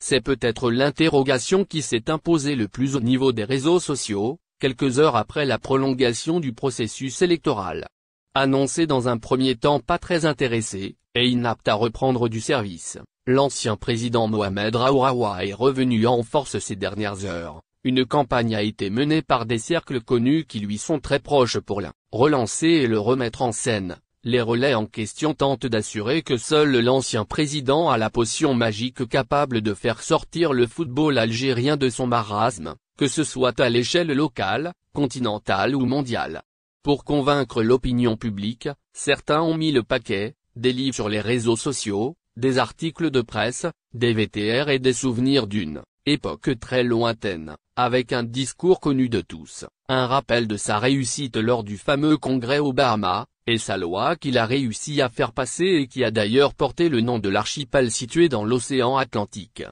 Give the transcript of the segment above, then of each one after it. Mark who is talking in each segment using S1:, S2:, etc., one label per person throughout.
S1: C'est peut-être l'interrogation qui s'est imposée le plus au niveau des réseaux sociaux, quelques heures après la prolongation du processus électoral. Annoncé dans un premier temps pas très intéressé, et inapte à reprendre du service, l'ancien président Mohamed Raourawa est revenu en force ces dernières heures. Une campagne a été menée par des cercles connus qui lui sont très proches pour la relancer et le remettre en scène les relais en question tentent d'assurer que seul l'ancien président a la potion magique capable de faire sortir le football algérien de son marasme, que ce soit à l'échelle locale, continentale ou mondiale. Pour convaincre l'opinion publique, certains ont mis le paquet, des livres sur les réseaux sociaux, des articles de presse, des VTR et des souvenirs d'une époque très lointaine, avec un discours connu de tous, un rappel de sa réussite lors du fameux congrès Obama et sa loi qu'il a réussi à faire passer et qui a d'ailleurs porté le nom de l'archipel situé dans l'océan Atlantique.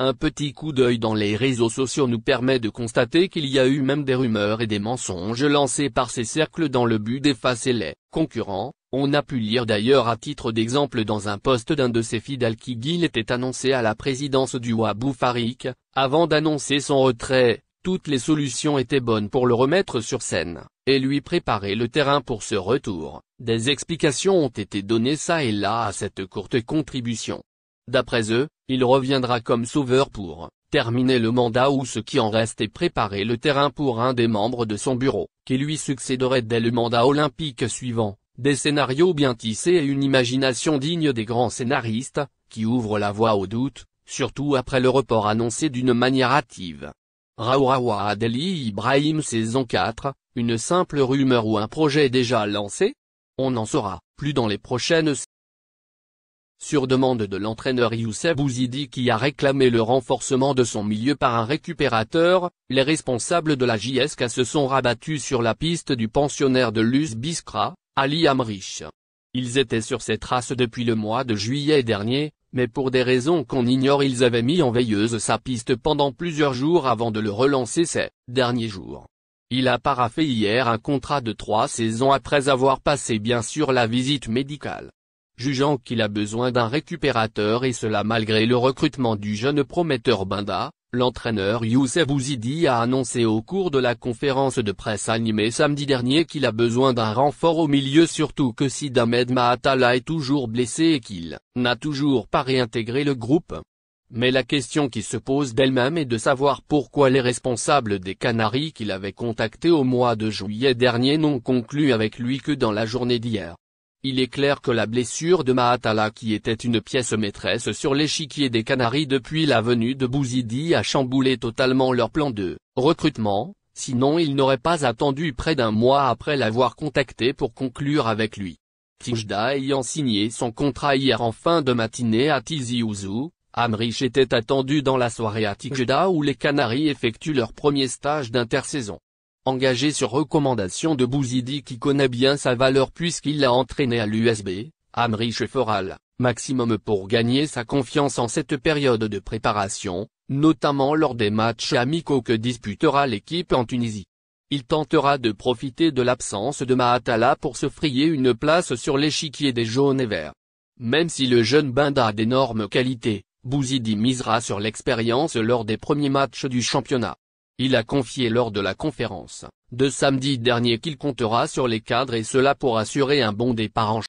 S1: Un petit coup d'œil dans les réseaux sociaux nous permet de constater qu'il y a eu même des rumeurs et des mensonges lancés par ces cercles dans le but d'effacer les concurrents, on a pu lire d'ailleurs à titre d'exemple dans un poste d'un de ses fidèles qu'il était annoncé à la présidence du Wabou Farik, avant d'annoncer son retrait, toutes les solutions étaient bonnes pour le remettre sur scène, et lui préparer le terrain pour ce retour. Des explications ont été données ça et là à cette courte contribution. D'après eux, il reviendra comme sauveur pour terminer le mandat ou ce qui en reste et préparer le terrain pour un des membres de son bureau, qui lui succéderait dès le mandat olympique suivant. Des scénarios bien tissés et une imagination digne des grands scénaristes, qui ouvrent la voie au doute, surtout après le report annoncé d'une manière hâtive. Raourawa Adeli Ibrahim saison 4, une simple rumeur ou un projet déjà lancé On en saura plus dans les prochaines sur demande de l'entraîneur Youssef Bouzidi qui a réclamé le renforcement de son milieu par un récupérateur, les responsables de la JSK se sont rabattus sur la piste du pensionnaire de Luz Biskra, Ali Amrich. Ils étaient sur ses traces depuis le mois de juillet dernier, mais pour des raisons qu'on ignore ils avaient mis en veilleuse sa piste pendant plusieurs jours avant de le relancer ces derniers jours. Il a paraphé hier un contrat de trois saisons après avoir passé bien sûr la visite médicale. Jugeant qu'il a besoin d'un récupérateur et cela malgré le recrutement du jeune prometteur Binda, L'entraîneur Youssef Ouzidi a annoncé au cours de la conférence de presse animée samedi dernier qu'il a besoin d'un renfort au milieu surtout que si Ahmed Maatala est toujours blessé et qu'il n'a toujours pas réintégré le groupe. Mais la question qui se pose d'elle-même est de savoir pourquoi les responsables des Canaries qu'il avait contactés au mois de juillet dernier n'ont conclu avec lui que dans la journée d'hier. Il est clair que la blessure de Mahatala qui était une pièce maîtresse sur l'échiquier des Canaries depuis la venue de Bouzidi a chamboulé totalement leur plan de recrutement, sinon ils n'auraient pas attendu près d'un mois après l'avoir contacté pour conclure avec lui. Tijda ayant signé son contrat hier en fin de matinée à Tizi Ouzou, Amrich était attendu dans la soirée à Tijda où les Canaries effectuent leur premier stage d'intersaison engagé sur recommandation de Bouzidi qui connaît bien sa valeur puisqu'il l'a entraîné à l'USB, Amri Foral, maximum pour gagner sa confiance en cette période de préparation, notamment lors des matchs amicaux que disputera l'équipe en Tunisie. Il tentera de profiter de l'absence de Mahatala pour se frayer une place sur l'échiquier des jaunes et verts. Même si le jeune Binda a d'énormes qualités, Bouzidi misera sur l'expérience lors des premiers matchs du championnat. Il a confié lors de la conférence, de samedi dernier qu'il comptera sur les cadres et cela pour assurer un bon départ en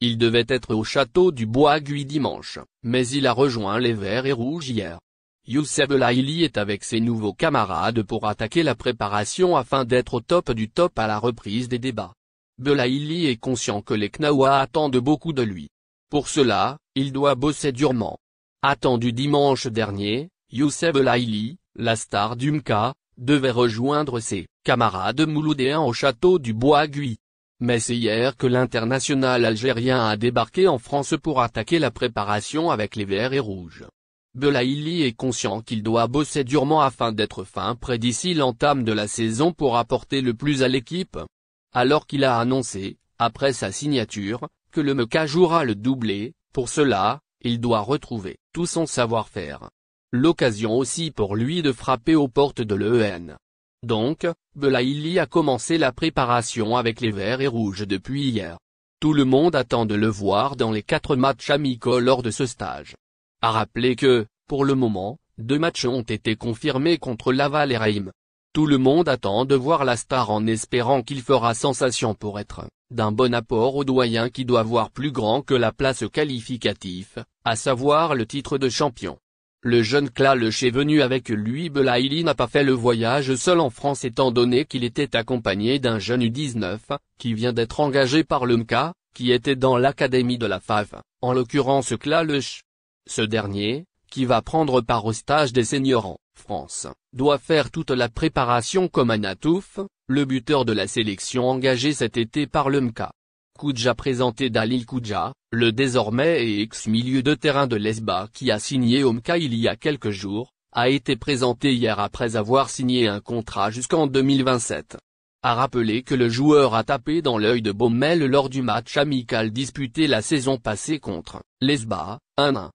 S1: Il devait être au château du Bois-Guy dimanche, mais il a rejoint les Verts et Rouges hier. Youssef Laili est avec ses nouveaux camarades pour attaquer la préparation afin d'être au top du top à la reprise des débats. Belaïli est conscient que les Knawa attendent beaucoup de lui. Pour cela, il doit bosser durement. Attendu dimanche dernier, Youssef la star du MK devait rejoindre ses camarades mouloudéens au château du Bois-Guy. Mais c'est hier que l'international algérien a débarqué en France pour attaquer la préparation avec les verts et rouges. Belaïli est conscient qu'il doit bosser durement afin d'être fin près d'ici l'entame de la saison pour apporter le plus à l'équipe. Alors qu'il a annoncé, après sa signature, que le MK jouera le doublé, pour cela, il doit retrouver tout son savoir-faire l'occasion aussi pour lui de frapper aux portes de l'EN. Donc, Belaïli a commencé la préparation avec les verts et rouges depuis hier. Tout le monde attend de le voir dans les quatre matchs amicaux lors de ce stage. À rappeler que, pour le moment, deux matchs ont été confirmés contre Laval et Reim. Tout le monde attend de voir la star en espérant qu'il fera sensation pour être, d'un bon apport au doyen qui doit voir plus grand que la place qualificative, à savoir le titre de champion. Le jeune Clalech est venu avec lui Belaïli n'a pas fait le voyage seul en France étant donné qu'il était accompagné d'un jeune U19, qui vient d'être engagé par le MCA, qui était dans l'académie de la Fave, en l'occurrence Clalech. Ce dernier, qui va prendre part au stage des seniors en France, doit faire toute la préparation comme Anatouf, le buteur de la sélection engagé cet été par le MCA. Koudja présenté Dalil Kuja, le désormais et ex-milieu de terrain de l'ESBA qui a signé Omka il y a quelques jours, a été présenté hier après avoir signé un contrat jusqu'en 2027. A rappeler que le joueur a tapé dans l'œil de Baumel lors du match amical disputé la saison passée contre l'ESBA, 1-1.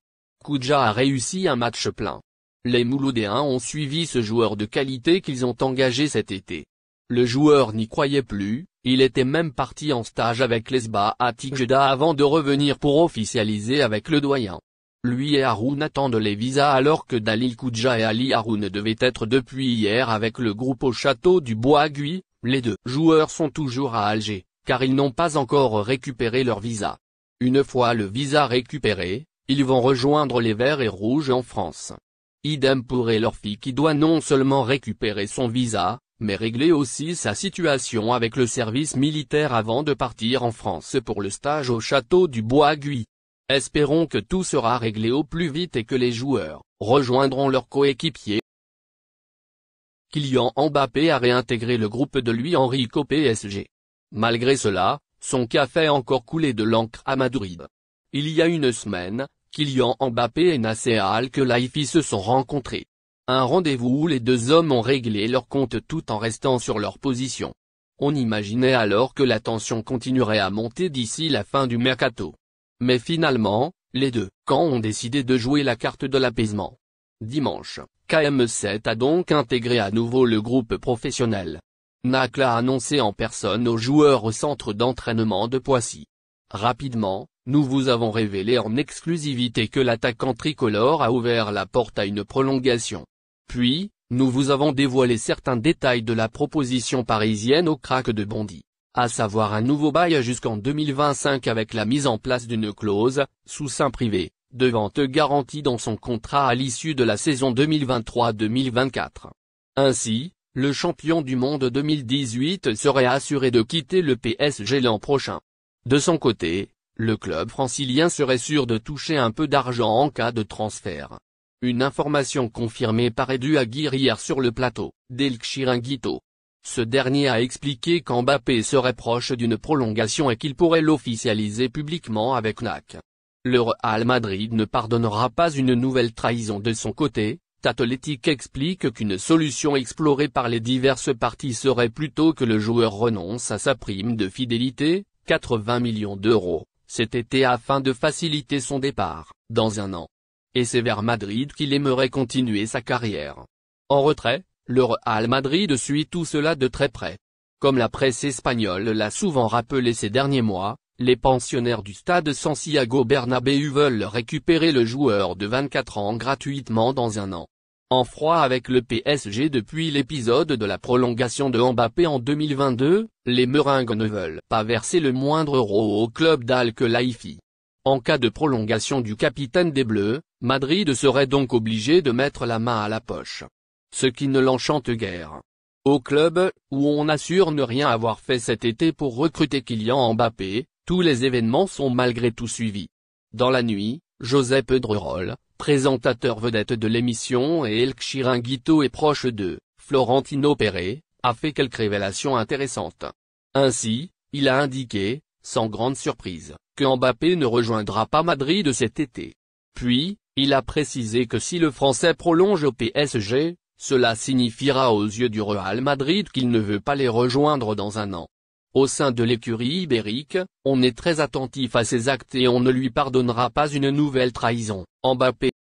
S1: a réussi un match plein. Les Mouloudéens ont suivi ce joueur de qualité qu'ils ont engagé cet été. Le joueur n'y croyait plus, il était même parti en stage avec l'Esba à Tigeda avant de revenir pour officialiser avec le doyen. Lui et Haroun attendent les visas alors que Dalil Koudja et Ali Haroun devaient être depuis hier avec le groupe au château du Bois-Guy, les deux joueurs sont toujours à Alger, car ils n'ont pas encore récupéré leur visa. Une fois le visa récupéré, ils vont rejoindre les Verts et Rouges en France. Idem pour Elorfi qui doit non seulement récupérer son visa, mais régler aussi sa situation avec le service militaire avant de partir en France pour le stage au château du Bois-Guy. Espérons que tout sera réglé au plus vite et que les joueurs rejoindront leurs coéquipiers. Kylian Mbappé a réintégré le groupe de lui Henri au PSG. Malgré cela, son cas fait encore couler de l'encre à Madrid. Il y a une semaine, Kylian Mbappé et Nasser Al-Khelaifi se sont rencontrés. Un rendez-vous où les deux hommes ont réglé leur compte tout en restant sur leur position. On imaginait alors que la tension continuerait à monter d'ici la fin du mercato. Mais finalement, les deux camps ont décidé de jouer la carte de l'apaisement. Dimanche, KM7 a donc intégré à nouveau le groupe professionnel. NAC a annoncé en personne aux joueurs au centre d'entraînement de Poissy. Rapidement, nous vous avons révélé en exclusivité que l'attaquant tricolore a ouvert la porte à une prolongation. Puis, nous vous avons dévoilé certains détails de la proposition parisienne au crack de Bondy à savoir un nouveau bail jusqu'en 2025 avec la mise en place d'une clause, sous sein privé, de vente garantie dans son contrat à l'issue de la saison 2023-2024. Ainsi, le champion du monde 2018 serait assuré de quitter le PSG l'an prochain. De son côté, le club francilien serait sûr de toucher un peu d'argent en cas de transfert. Une information confirmée par Edu Aguirre hier sur le plateau, d'El Chiringuito. Ce dernier a expliqué qu'Mbappé serait proche d'une prolongation et qu'il pourrait l'officialiser publiquement avec NAC. Le Real Madrid ne pardonnera pas une nouvelle trahison de son côté, Tatletic explique qu'une solution explorée par les diverses parties serait plutôt que le joueur renonce à sa prime de fidélité, 80 millions d'euros, cet été afin de faciliter son départ, dans un an et c'est vers Madrid qu'il aimerait continuer sa carrière. En retrait, le Real Madrid suit tout cela de très près. Comme la presse espagnole l'a souvent rappelé ces derniers mois, les pensionnaires du stade Santiago Bernabéu veulent récupérer le joueur de 24 ans gratuitement dans un an. En froid avec le PSG depuis l'épisode de la prolongation de Mbappé en 2022, les Meringues ne veulent pas verser le moindre euro au club d'Al-Khelaifi. En cas de prolongation du capitaine des Bleus, Madrid serait donc obligé de mettre la main à la poche. Ce qui ne l'enchante guère. Au club, où on assure ne rien avoir fait cet été pour recruter Kylian Mbappé, tous les événements sont malgré tout suivis. Dans la nuit, José Pedrerol, présentateur vedette de l'émission et El Chiringuito et proche de Florentino Pérez, a fait quelques révélations intéressantes. Ainsi, il a indiqué, sans grande surprise, que Mbappé ne rejoindra pas Madrid cet été. Puis, il a précisé que si le Français prolonge au PSG, cela signifiera aux yeux du Real Madrid qu'il ne veut pas les rejoindre dans un an. Au sein de l'écurie ibérique, on est très attentif à ses actes et on ne lui pardonnera pas une nouvelle trahison. Mbappé